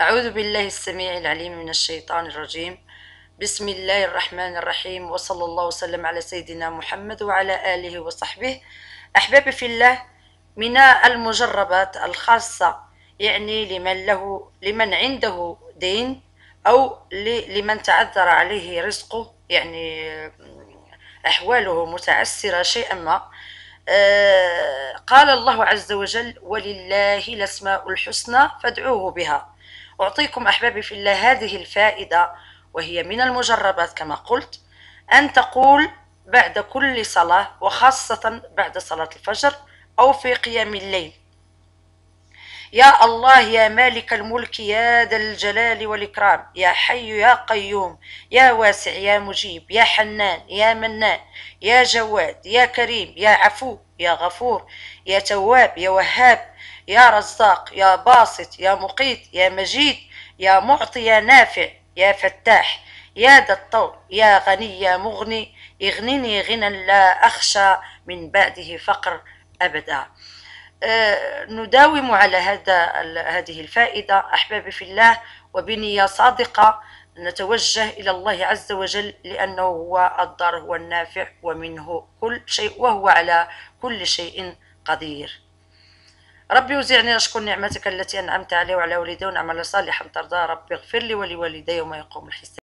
أعوذ بالله السميع العليم من الشيطان الرجيم بسم الله الرحمن الرحيم وصلى الله وسلم على سيدنا محمد وعلى آله وصحبه أحبابي في الله من المجربات الخاصة يعني لمن له لمن عنده دين أو لمن تعذر عليه رزقه يعني أحواله متعسرة شيئا ما آه، قال الله عز وجل ولله الأسماء الحسنى فادعوه بها أعطيكم أحبابي في الله هذه الفائدة وهي من المجربات كما قلت أن تقول بعد كل صلاة وخاصة بعد صلاة الفجر أو في قيام الليل يا الله يا مالك الملك يا ذا الجلال والإكرام يا حي يا قيوم يا واسع يا مجيب يا حنان يا منان يا جواد يا كريم يا عفو يا غفور يا تواب يا وهاب يا رزاق يا باسط يا مقيت يا مجيد يا معطي يا نافع يا فتاح يا ذا الطول يا غني يا مغني اغنني غنى لا أخشى من بعده فقر أبدا آه، نداوم على هذا هذه الفائدة أحبابي في الله وبنية صادقة نتوجه إلى الله عز وجل لأنه هو الضار هو النافع ومنه كل شيء وهو على كل شيء قدير ربي وزعني أشكر نعمتك التي أنعمت علي وعلى والدي ونعمل صالحا ترضى ربي اغفر لي ولوالدي يوم يقوم الحساب